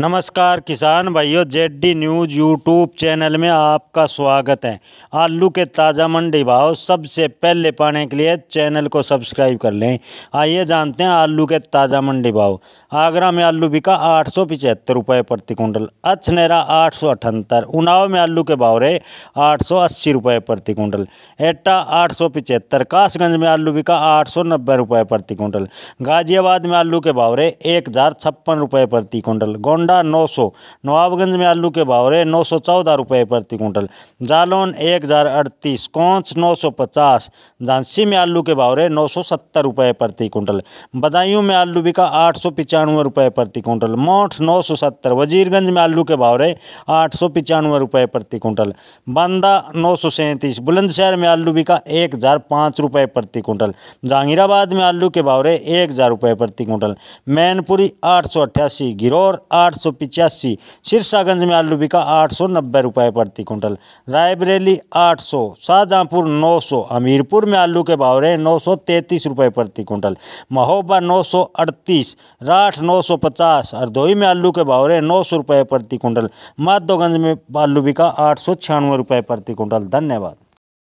नमस्कार किसान भाइयों Z D news YouTube channel में आपका स्वागत है आलू के ताज़ा मंडी भाव सबसे पहले पाने के लिए चैनल को सब्सक्राइब कर लें आइए जानते हैं आलू के ताज़ा मंडी भाव आगरा में आलू बिका आठ सौ पिचहत्तर रुपये प्रति कुंटल अचनेरा आठ सौ अठहत्तर उनाव में आलू के भाव रहे आठ सौ अस्सी रुपये प्रति कुंटल एटा आठ सौ पिचहत्तर कासगंज में आलू बिका आठ सौ नब्बे रुपये प्रति कुंटल गाजियाबाद में आलू के भाव रहे एक हज़ार छप्पन रुपये प्रति कुंटल गोंड कुंडा नौ सौ नवाबगंज में आलू के भाव रहे नौ सौ चौदह रुपये प्रति कुंटल जालौन एक हज़ार अड़तीस कौंच नौ सौ पचास झांसी में आलू के भाव रहे नौ सौ सत्तर रुपये प्रति कुंटल बदायूं में आलू बिका आठ सौ पचानवे रुपये प्रति कुंटल मौठ नौ सौ सत्तर वजीरगंज में आलू के भाव रहे आठ सौ पचानवे रुपये प्रति कुंटल बांदा नौ सौ सैंतीस बुलंदशहर में आलू बिका एक हज़ार पाँच रुपये प्रति कुंटल जहांगीराबाद में आलू के भाव रहे एक हज़ार रुपये प्रति कुंटल मैनपुरी आठ सौ अट्ठासी गिरौर आठ आठ सौ पिचासी सिरसागंज में आलू बिका आठ सौ नब्बे रुपये प्रति कुंटल रायबरेली आठ सौ शाहजहाँपुर नौ सौ हमीरपुर में आलू के भाव रहे नौ सौ तैंतीस रुपये प्रति कुंटल महोबा नौ सौ अड़तीस राठ नौ सौ पचास हरदोई में आलू के भाव रहे नौ सौ रुपये प्रति कुंटल माधोगंज में आलू बिका आठ सौ छियानवे रुपये प्रति कुंटल धन्यवाद